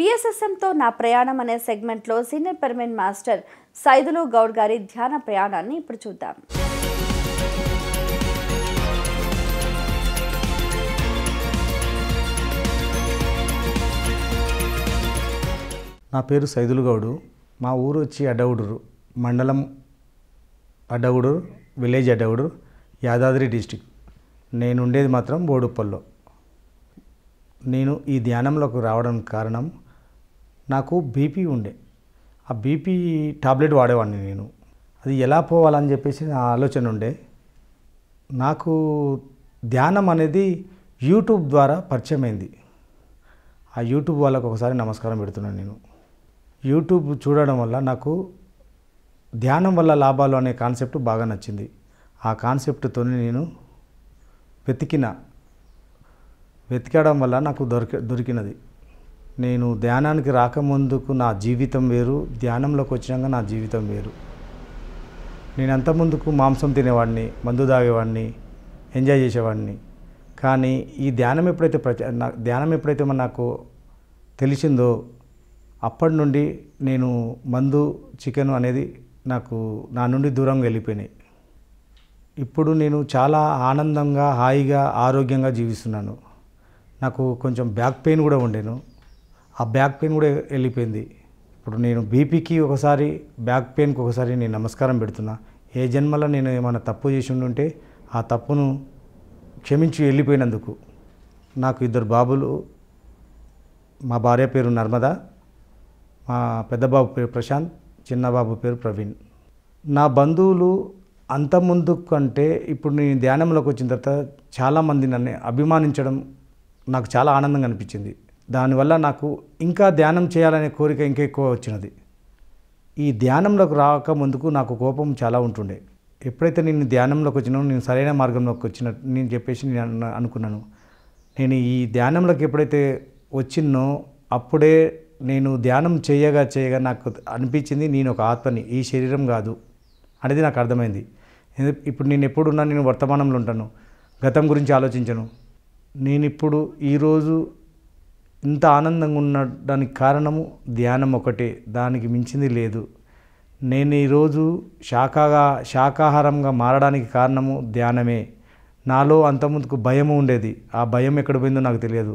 పిఎస్ఎస్ఎంతో నా ప్రయాణం అనే సెగ్మెంట్లో సీనియర్ పెర్మిన్ మాస్టర్ సైదులు గౌడ్ గారి ధ్యాన ప్రయాణాన్ని ఇప్పుడు చూద్దాం నా పేరు సైదులు గౌడు మా ఊరు వచ్చి అడ్డగుడూరు మండలం అడ్డగుడూరు విలేజ్ అడ్డగుడూరు యాదాద్రి డిస్టిక్ నేను ఉండేది మాత్రం బోడుప్పల్లో నేను ఈ ధ్యానంలోకి రావడానికి కారణం నాకు బీపీ ఉండే ఆ బీపీ టాబ్లెట్ వాడేవాడిని నేను అది ఎలా పోవాలని చెప్పేసి నా ఆలోచన ఉండే నాకు ధ్యానం అనేది యూట్యూబ్ ద్వారా పరిచయం అయింది ఆ యూట్యూబ్ వాళ్ళకు ఒకసారి నమస్కారం పెడుతున్నాను నేను యూట్యూబ్ చూడడం వల్ల నాకు ధ్యానం వల్ల లాభాలు అనే కాన్సెప్ట్ బాగా నచ్చింది ఆ కాన్సెప్ట్తో నేను వెతికిన వెతికడం వల్ల నాకు దొరికి దొరికినది నేను ధ్యానానికి రాకముందుకు నా జీవితం వేరు ధ్యానంలోకి వచ్చినాక నా జీవితం వేరు నేను అంతకుముందుకు మాంసం తినేవాడిని మందు తాగేవాడిని ఎంజాయ్ చేసేవాడిని కానీ ఈ ధ్యానం ఎప్పుడైతే ప్రచ ధ్యానం ఎప్పుడైతే నాకు తెలిసిందో అప్పటి నుండి నేను మందు చికెన్ అనేది నాకు నా నుండి దూరంగా వెళ్ళిపోయినాయి ఇప్పుడు నేను చాలా ఆనందంగా హాయిగా ఆరోగ్యంగా జీవిస్తున్నాను నాకు కొంచెం బ్యాక్ పెయిన్ కూడా ఉండేను ఆ బ్యాక్ పెయిన్ కూడా వెళ్ళిపోయింది ఇప్పుడు నేను బీపీకి ఒకసారి బ్యాక్ పెయిన్కి ఒకసారి నేను నమస్కారం పెడుతున్నా ఏ జన్మలో నేను ఏమైనా తప్పు చేసి ఉండుంటే ఆ తప్పును క్షమించి వెళ్ళిపోయినందుకు నాకు ఇద్దరు బాబులు మా భార్య పేరు నర్మదా మా పెద్దబాబు పేరు ప్రశాంత్ చిన్నబాబు పేరు ప్రవీణ్ నా బంధువులు అంతకుముందు కంటే ఇప్పుడు నేను ధ్యానంలోకి వచ్చిన తర్వాత చాలామంది నన్ను అభిమానించడం నాకు చాలా ఆనందంగా అనిపించింది దానివల్ల నాకు ఇంకా ధ్యానం చేయాలనే కోరిక ఇంకా ఎక్కువ వచ్చినది ఈ ధ్యానంలోకి రాక ముందుకు నాకు కోపం చాలా ఉంటుండే ఎప్పుడైతే నేను ధ్యానంలోకి వచ్చినో నేను సరైన మార్గంలోకి వచ్చిన నేను చెప్పేసి నేను అనుకున్నాను నేను ఈ ధ్యానంలోకి ఎప్పుడైతే వచ్చినో అప్పుడే నేను ధ్యానం చేయగా చేయగా నాకు అనిపించింది నేను ఒక ఆత్మని ఈ శరీరం కాదు అనేది నాకు అర్థమైంది ఇప్పుడు నేను ఎప్పుడున్నా నేను వర్తమానంలో ఉంటాను గతం గురించి ఆలోచించను నేను ఇప్పుడు ఈరోజు ఇంత ఆనందంగా ఉండడానికి కారణము ధ్యానం ఒకటే దానికి మించింది లేదు నేను ఈరోజు శాఖగా శాకాహారంగా మారడానికి కారణము ధ్యానమే నాలో అంతముందుకు భయం ఉండేది ఆ భయం ఎక్కడ పోయిందో నాకు తెలియదు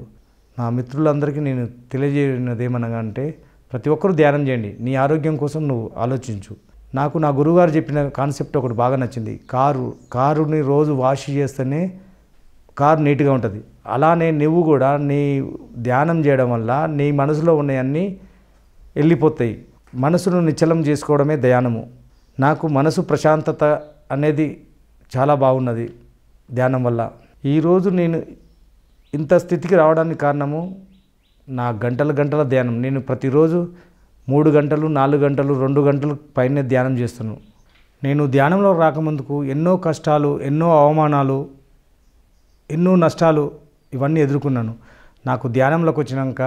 నా మిత్రులందరికీ నేను తెలియజేయనది ఏమనగా అంటే ప్రతి ఒక్కరూ ధ్యానం చేయండి నీ ఆరోగ్యం కోసం నువ్వు ఆలోచించు నాకు నా గురువుగారు చెప్పిన కాన్సెప్ట్ ఒకటి బాగా నచ్చింది కారు కారుని రోజు వాష్ చేస్తేనే కారు నీట్గా ఉంటుంది అలానే నువ్వు కూడా నీ ధ్యానం చేయడం వల్ల నీ మనసులో ఉన్నాయన్నీ వెళ్ళిపోతాయి మనసును నిశ్చలం చేసుకోవడమే ధ్యానము నాకు మనసు ప్రశాంతత అనేది చాలా బాగున్నది ధ్యానం వల్ల ఈరోజు నేను ఇంత స్థితికి రావడానికి కారణము నా గంటల గంటల ధ్యానం నేను ప్రతిరోజు మూడు గంటలు నాలుగు గంటలు రెండు గంటలు పైనే ధ్యానం చేస్తున్నాను నేను ధ్యానంలో రాకముందుకు ఎన్నో కష్టాలు ఎన్నో అవమానాలు ఎన్నో నష్టాలు ఇవన్నీ ఎదుర్కొన్నాను నాకు ధ్యానంలోకి వచ్చినాక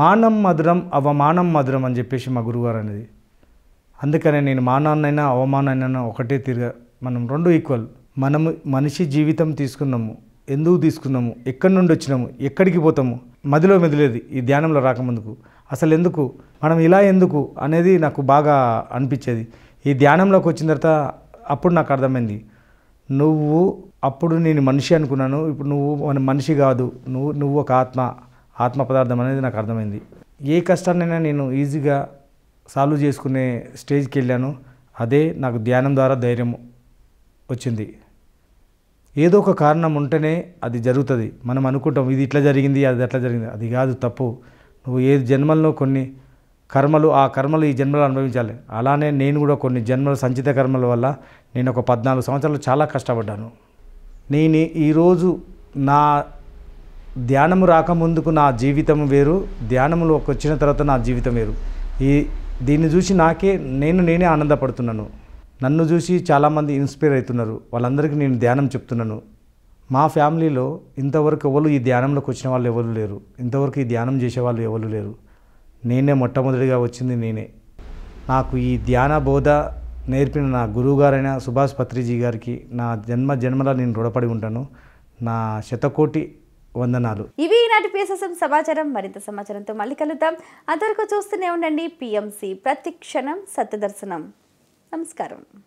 మానం మధురం అవమానం మధురం అని చెప్పేసి మా గురువుగారు అనేది అందుకనే నేను మానాన్నైనా అవమానాన్నైనా ఒకటే తిరగ మనం రెండు ఈక్వల్ మనము మనిషి జీవితం తీసుకున్నాము ఎందుకు తీసుకున్నాము ఎక్కడి నుండి వచ్చినాము ఎక్కడికి పోతాము మదిలో మెదిలేది ఈ ధ్యానంలో రాకముందుకు అసలు ఎందుకు మనం ఇలా ఎందుకు అనేది నాకు బాగా అనిపించేది ఈ ధ్యానంలోకి వచ్చిన తర్వాత అప్పుడు నాకు అర్థమైంది నువ్వు అప్పుడు నేను మనిషి అనుకున్నాను ఇప్పుడు నువ్వు మనిషి కాదు నువ్వు నువ్వు ఒక ఆత్మ ఆత్మ పదార్థం అనేది నాకు అర్థమైంది ఏ కష్టాన్నైనా నేను ఈజీగా సాల్వ్ చేసుకునే స్టేజ్కి వెళ్ళాను అదే నాకు ధ్యానం ద్వారా ధైర్యం వచ్చింది ఏదో ఒక కారణం ఉంటేనే అది జరుగుతుంది మనం అనుకుంటాం ఇది ఇట్లా జరిగింది అది అట్లా జరిగింది అది కాదు తప్పు నువ్వు ఏ జన్మల్లో కొన్ని కర్మలు ఆ కర్మలు ఈ జన్మలో అనుభవించాలి అలానే నేను కూడా కొన్ని జన్మల సంచిత కర్మల వల్ల నేను ఒక పద్నాలుగు సంవత్సరాలు చాలా కష్టపడ్డాను నేను ఈరోజు నా ధ్యానము రాకముందుకు నా జీవితం వేరు ధ్యానంలోకి వచ్చిన తర్వాత నా జీవితం వేరు ఈ దీన్ని చూసి నాకే నేను నేనే ఆనందపడుతున్నాను నన్ను చూసి చాలామంది ఇన్స్పైర్ అవుతున్నారు వాళ్ళందరికీ నేను ధ్యానం చెప్తున్నాను మా ఫ్యామిలీలో ఇంతవరకు ఎవరు ఈ ధ్యానంలోకి వచ్చిన వాళ్ళు ఎవరు లేరు ఇంతవరకు ఈ ధ్యానం చేసే వాళ్ళు ఎవరు లేరు నేనే మొట్టమొదటిగా వచ్చింది నేనే నాకు ఈ ధ్యాన బోధ నేర్పిన నా గురువుగారైన సుభాష్ పత్రిజీ గారికి నా జన్మ జన్మల నేను రుణపడి ఉంటాను నా శతకోటి వందనాలు ఇవి నాటి పిఎస్ఎస్ఎం సమాచారం మరింత సమాచారంతో మళ్ళీ కలుద్దాం అంతవరకు చూస్తూనే ఉండండి పిఎంసి ప్రతి క్షణం సత్యదర్శనం నమస్కారం